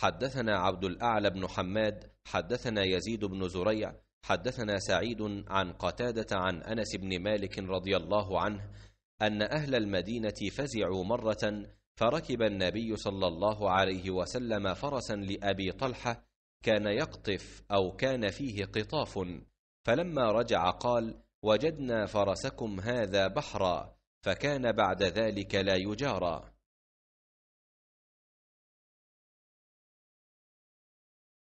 حدثنا عبد الاعلى بن حماد حدثنا يزيد بن زريع حدثنا سعيد عن قتاده عن انس بن مالك رضي الله عنه ان اهل المدينه فزعوا مره فركب النبي صلى الله عليه وسلم فرسا لابي طلحه كان يقطف او كان فيه قطاف فلما رجع قال وجدنا فرسكم هذا بحرا فكان بعد ذلك لا يجارى